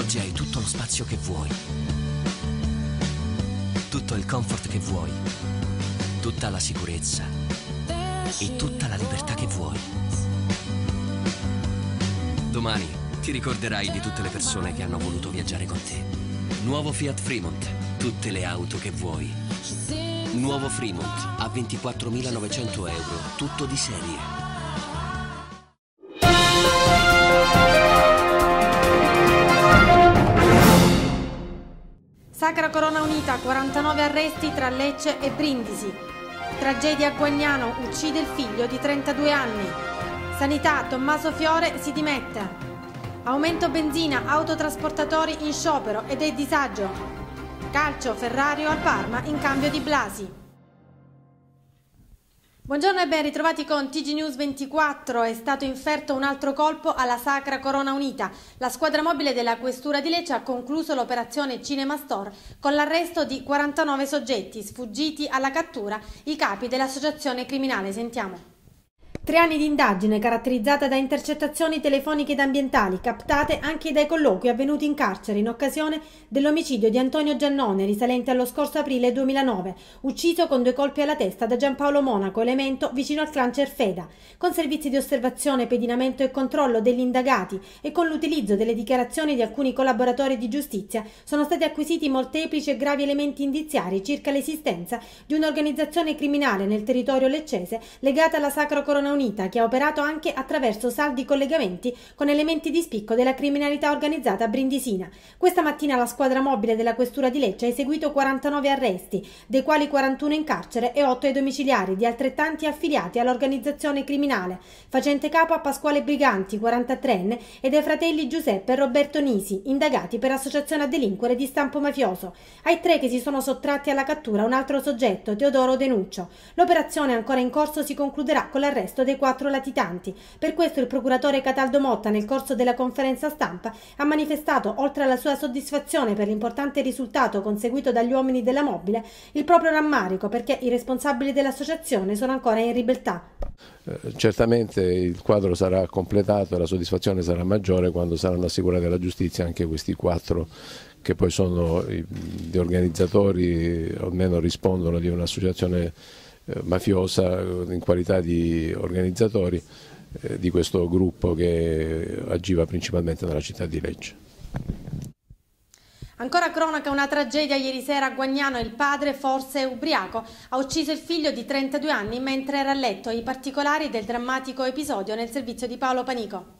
Oggi hai tutto lo spazio che vuoi, tutto il comfort che vuoi, tutta la sicurezza e tutta la libertà che vuoi. Domani ti ricorderai di tutte le persone che hanno voluto viaggiare con te. Nuovo Fiat Fremont, tutte le auto che vuoi. Nuovo Fremont, a 24.900 euro, tutto di serie. città 49 arresti tra Lecce e Brindisi. Tragedia a Guagnano, uccide il figlio di 32 anni. Sanità, Tommaso Fiore si dimette. Aumento benzina, autotrasportatori in sciopero ed è disagio. Calcio, Ferrario al Parma in cambio di Blasi. Buongiorno e ben ritrovati con TG News 24. È stato inferto un altro colpo alla Sacra Corona Unita. La squadra mobile della Questura di Lecce ha concluso l'operazione Cinema Store con l'arresto di 49 soggetti sfuggiti alla cattura, i capi dell'associazione criminale. Sentiamo. Tre anni di indagine caratterizzata da intercettazioni telefoniche ed ambientali captate anche dai colloqui avvenuti in carcere in occasione dell'omicidio di Antonio Giannone risalente allo scorso aprile 2009, ucciso con due colpi alla testa da Giampaolo Monaco, elemento vicino al clan Cerfeda, con servizi di osservazione, pedinamento e controllo degli indagati e con l'utilizzo delle dichiarazioni di alcuni collaboratori di giustizia sono stati acquisiti molteplici e gravi elementi indiziari circa l'esistenza di un'organizzazione criminale nel territorio leccese legata alla Sacra Corona Unica unita che ha operato anche attraverso saldi collegamenti con elementi di spicco della criminalità organizzata brindisina. Questa mattina la squadra mobile della Questura di Lecce ha eseguito 49 arresti, dei quali 41 in carcere e 8 ai domiciliari di altrettanti affiliati all'organizzazione criminale, facente capo a Pasquale Briganti, 43enne, ed ai fratelli Giuseppe e Roberto Nisi, indagati per associazione a delinquere di stampo mafioso. Ai tre che si sono sottratti alla cattura un altro soggetto, Teodoro Denuccio. L'operazione ancora in corso si concluderà con l'arresto dei dei quattro latitanti. Per questo il procuratore Cataldo Motta nel corso della conferenza stampa ha manifestato, oltre alla sua soddisfazione per l'importante risultato conseguito dagli uomini della mobile, il proprio rammarico perché i responsabili dell'associazione sono ancora in ribeltà. Eh, certamente il quadro sarà completato e la soddisfazione sarà maggiore quando saranno assicurati alla giustizia anche questi quattro che poi sono gli organizzatori, almeno rispondono di un'associazione eh, mafiosa eh, in qualità di organizzatori eh, di questo gruppo che agiva principalmente nella città di Lecce. Ancora cronaca, una tragedia ieri sera a Guagnano, il padre, forse ubriaco, ha ucciso il figlio di 32 anni mentre era a letto. I particolari del drammatico episodio nel servizio di Paolo Panico.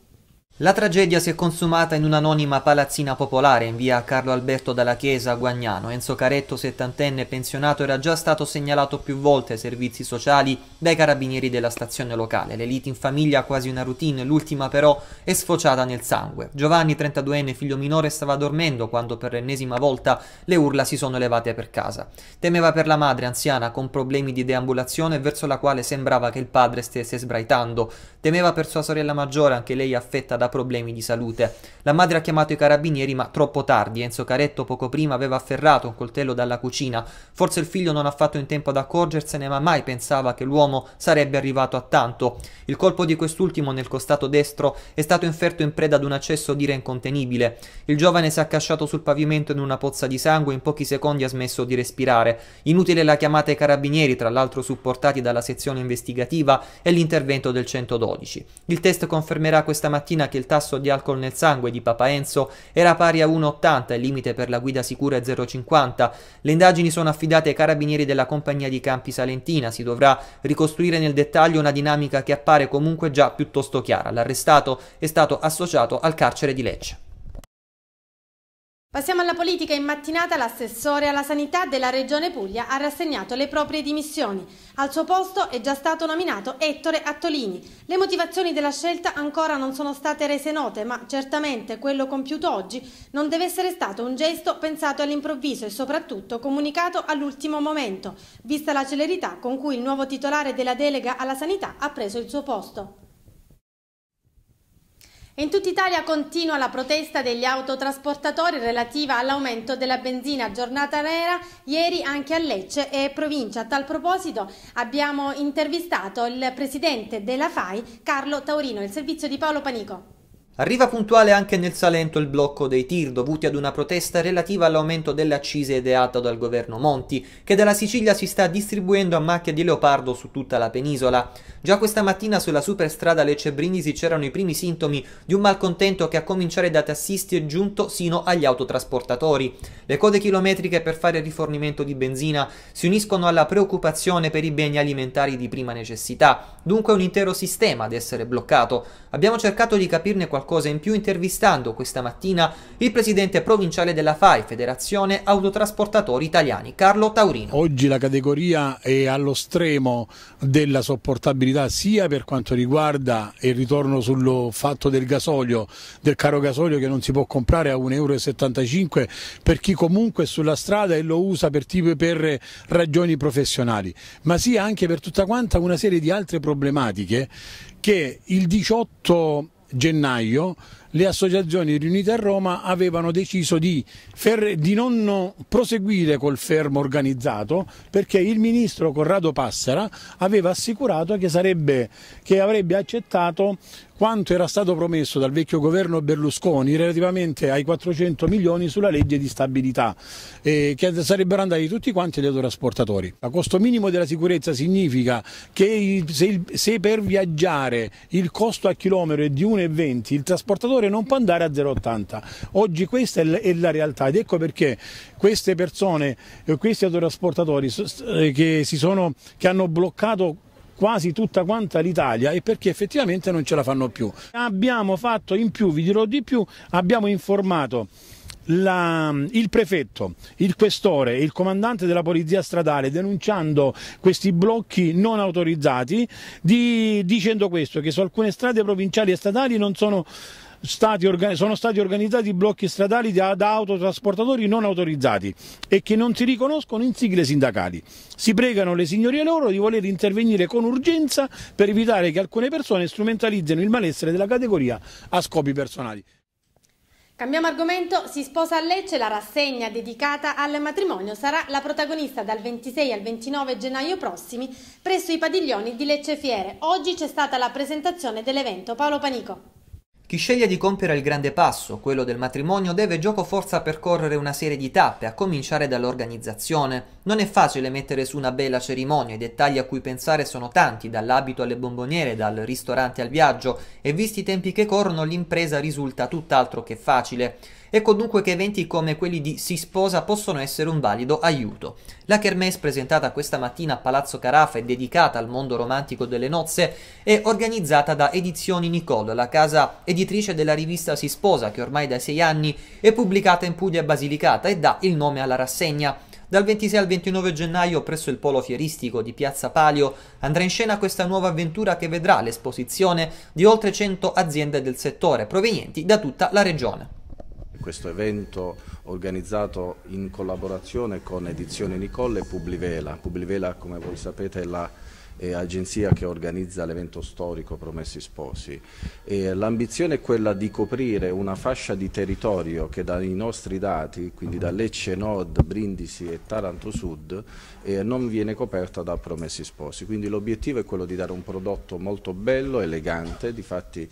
La tragedia si è consumata in un'anonima palazzina popolare in via Carlo Alberto dalla Chiesa a Guagnano. Enzo Caretto, settantenne pensionato, era già stato segnalato più volte ai servizi sociali dai carabinieri della stazione locale. Le liti in famiglia, quasi una routine, l'ultima però è sfociata nel sangue. Giovanni, 32enne figlio minore, stava dormendo quando per l'ennesima volta le urla si sono elevate per casa. Temeva per la madre anziana con problemi di deambulazione verso la quale sembrava che il padre stesse sbraitando. Temeva per sua sorella maggiore, anche lei affetta da problemi di salute. La madre ha chiamato i carabinieri ma troppo tardi, Enzo Caretto poco prima aveva afferrato un coltello dalla cucina. Forse il figlio non ha fatto in tempo ad accorgersene ma mai pensava che l'uomo sarebbe arrivato a tanto. Il colpo di quest'ultimo nel costato destro è stato inferto in preda ad un accesso d'ira incontenibile. Il giovane si è accasciato sul pavimento in una pozza di sangue e in pochi secondi ha smesso di respirare. Inutile la chiamata ai carabinieri, tra l'altro supportati dalla sezione investigativa e l'intervento del 112. Il test confermerà questa mattina che il tasso di alcol nel sangue di Papa Enzo era pari a 1,80, il limite per la guida sicura è 0,50. Le indagini sono affidate ai carabinieri della compagnia di Campi Salentina, si dovrà ricostruire nel dettaglio una dinamica che appare comunque già piuttosto chiara. L'arrestato è stato associato al carcere di Lecce. Passiamo alla politica. In mattinata l'assessore alla sanità della Regione Puglia ha rassegnato le proprie dimissioni. Al suo posto è già stato nominato Ettore Attolini. Le motivazioni della scelta ancora non sono state rese note, ma certamente quello compiuto oggi non deve essere stato un gesto pensato all'improvviso e soprattutto comunicato all'ultimo momento, vista la celerità con cui il nuovo titolare della delega alla sanità ha preso il suo posto. In tutta Italia continua la protesta degli autotrasportatori relativa all'aumento della benzina giornata nera ieri anche a Lecce e provincia. A tal proposito abbiamo intervistato il presidente della FAI Carlo Taurino, il servizio di Paolo Panico. Arriva puntuale anche nel Salento il blocco dei tir dovuti ad una protesta relativa all'aumento delle accise ideata dal governo Monti, che dalla Sicilia si sta distribuendo a macchia di leopardo su tutta la penisola. Già questa mattina sulla superstrada Lecce Brindisi c'erano i primi sintomi di un malcontento che a cominciare da tassisti è giunto sino agli autotrasportatori. Le code chilometriche per fare rifornimento di benzina si uniscono alla preoccupazione per i beni alimentari di prima necessità, dunque un intero sistema ad essere bloccato. Abbiamo cercato di capirne qualcosa qualcosa in più intervistando questa mattina il presidente provinciale della FAI, Federazione Autotrasportatori Italiani, Carlo Taurino. Oggi la categoria è allo stremo della sopportabilità sia per quanto riguarda il ritorno sul fatto del gasolio, del caro gasolio che non si può comprare a 1,75 euro per chi comunque è sulla strada e lo usa per, tipo, per ragioni professionali, ma sia anche per tutta quanta una serie di altre problematiche che il 18 gennaio le associazioni riunite a Roma avevano deciso di, di, non proseguire col fermo organizzato perché il ministro Corrado Passera aveva assicurato che, sarebbe, che avrebbe accettato quanto era stato promesso dal vecchio governo Berlusconi relativamente ai 400 milioni sulla legge di stabilità eh, che sarebbero andati tutti quanti agli autotrasportatori. A costo minimo della sicurezza significa che se, il, se, per viaggiare il costo a chilometro è di 1,20 il trasportatore non può andare a 0,80. Oggi questa è, l, è la realtà ed ecco perché queste persone, eh, questi autotrasportatori eh, che, sono, che hanno bloccato quasi tutta quanta l'Italia e perché effettivamente non ce la fanno più. Abbiamo fatto in più, vi dirò di più, abbiamo informato la, il prefetto, il questore il comandante della polizia stradale denunciando questi blocchi non autorizzati di, dicendo questo, che su alcune strade provinciali e statali non sono stati sono stati organizzati blocchi stradali da, da autotrasportatori non autorizzati e che non si riconoscono in sigle sindacali. Si pregano le signorie loro di voler intervenire con urgenza per evitare che alcune persone strumentalizzino il malessere della categoria a scopi personali. Cambiamo argomento, si sposa a Lecce la rassegna dedicata al matrimonio sarà la protagonista dal 26 al 29 gennaio prossimi presso i padiglioni di Lecce Fiere. Oggi c'è stata la presentazione dell'evento Paolo Panico. Chi sceglie di compiere il grande passo, quello del matrimonio, deve gioco forza percorrere una serie di tappe, a cominciare dall'organizzazione, non è facile mettere su una bella cerimonia, i dettagli a cui pensare sono tanti, dall'abito alle bomboniere, dal ristorante al viaggio, e visti i tempi che corrono l'impresa risulta tutt'altro che facile. Ecco dunque che eventi come quelli di Si Sposa possono essere un valido aiuto. La Kermesse presentata questa mattina a Palazzo Carafa e dedicata al mondo romantico delle nozze è organizzata da Edizioni Nicole, la casa editrice della rivista Si Sposa che ormai da sei anni è pubblicata in Puglia Basilicata e dà il nome alla rassegna. Dal 26 al 29 gennaio presso il polo fieristico di Piazza Palio andrà in scena questa nuova avventura che vedrà l'esposizione di oltre 100 aziende del settore provenienti da tutta la regione questo evento organizzato in collaborazione con Edizione Nicole e Publivela. Publivela, come voi sapete, è la eh, agenzia che organizza l'evento storico Promessi Sposi. L'ambizione è quella di coprire una fascia di territorio che dai nostri dati, quindi da Lecce Nord, Brindisi e Taranto Sud, eh, non viene coperta da Promessi Sposi. Quindi l'obiettivo è quello di dare un prodotto molto bello, elegante, difatti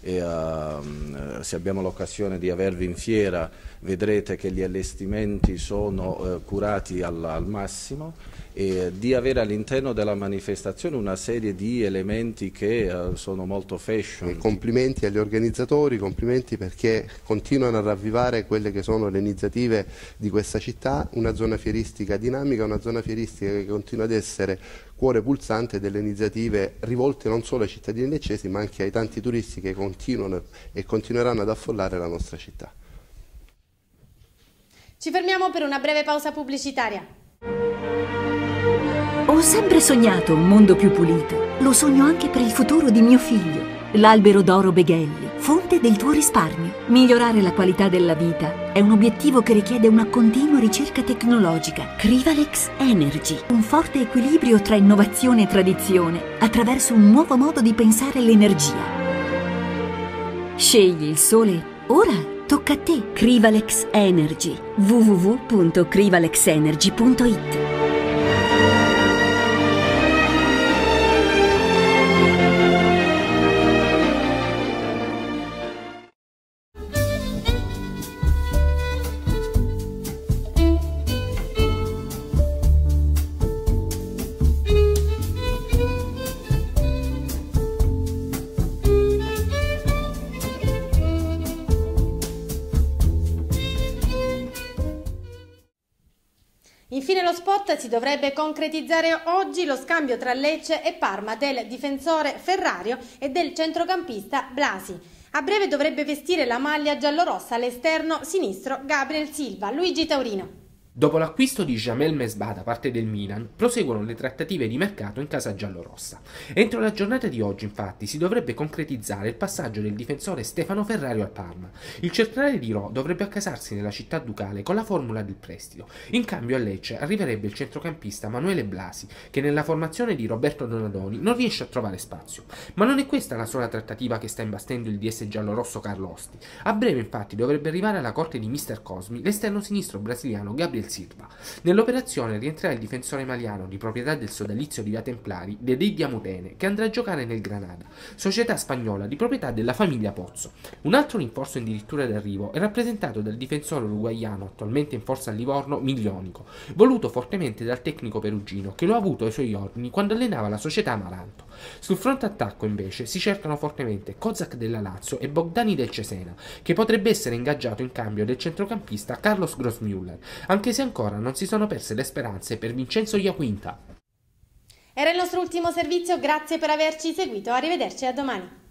e uh, se abbiamo l'occasione di avervi in fiera vedrete che gli allestimenti sono uh, curati al, al massimo e di avere all'interno della manifestazione una serie di elementi che uh, sono molto fashion. E complimenti agli organizzatori, complimenti perché continuano a ravvivare quelle che sono le iniziative di questa città, una zona fieristica dinamica, una zona fieristica che continua ad essere cuore pulsante delle iniziative rivolte non solo ai cittadini leccesi ma anche ai tanti turisti che continuano e continueranno ad affollare la nostra città. Ci fermiamo per una breve pausa pubblicitaria. Ho sempre sognato un mondo più pulito. Lo sogno anche per il futuro di mio figlio. L'albero d'oro Beghelli, fonte del tuo risparmio. Migliorare la qualità della vita è un obiettivo che richiede una continua ricerca tecnologica. Crivalex Energy, un forte equilibrio tra innovazione e tradizione, attraverso un nuovo modo di pensare l'energia. Scegli il sole ora! Tocca a te, Crivalex Energy. www.crivalexenergy.it Infine lo spot si dovrebbe concretizzare oggi lo scambio tra Lecce e Parma del difensore Ferrario e del centrocampista Blasi. A breve dovrebbe vestire la maglia giallorossa all'esterno sinistro Gabriel Silva. Luigi Taurino. Dopo l'acquisto di Jamel Mesbah da parte del Milan, proseguono le trattative di mercato in casa giallorossa. Entro la giornata di oggi, infatti, si dovrebbe concretizzare il passaggio del difensore Stefano Ferrario al Parma. Il centrale di Ro dovrebbe accasarsi nella città ducale con la formula del prestito. In cambio a Lecce arriverebbe il centrocampista Manuele Blasi, che nella formazione di Roberto Donadoni non riesce a trovare spazio. Ma non è questa la sola trattativa che sta imbastendo il DS giallorosso Carlosti. A breve, infatti, dovrebbe arrivare alla corte di Mr. Cosmi l'esterno sinistro brasiliano Gabriel del Sirpa. Nell'operazione rientrerà il difensore maliano di proprietà del sodalizio di Via Templari, Dediglia Mutene, che andrà a giocare nel Granada, società spagnola di proprietà della famiglia Pozzo. Un altro rinforzo in dirittura d'arrivo è rappresentato dal difensore uruguaiano, attualmente in forza a Livorno, Miglionico, voluto fortemente dal tecnico perugino che lo ha avuto ai suoi ordini quando allenava la società Amaranto. Sul fronte attacco invece si cercano fortemente Kozak della Lazio e Bogdani del Cesena, che potrebbe essere ingaggiato in cambio del centrocampista Carlos Grossmuller, anche se mese ancora non si sono perse le speranze per Vincenzo Iaquinta. Era il nostro ultimo servizio, grazie per averci seguito, arrivederci a domani.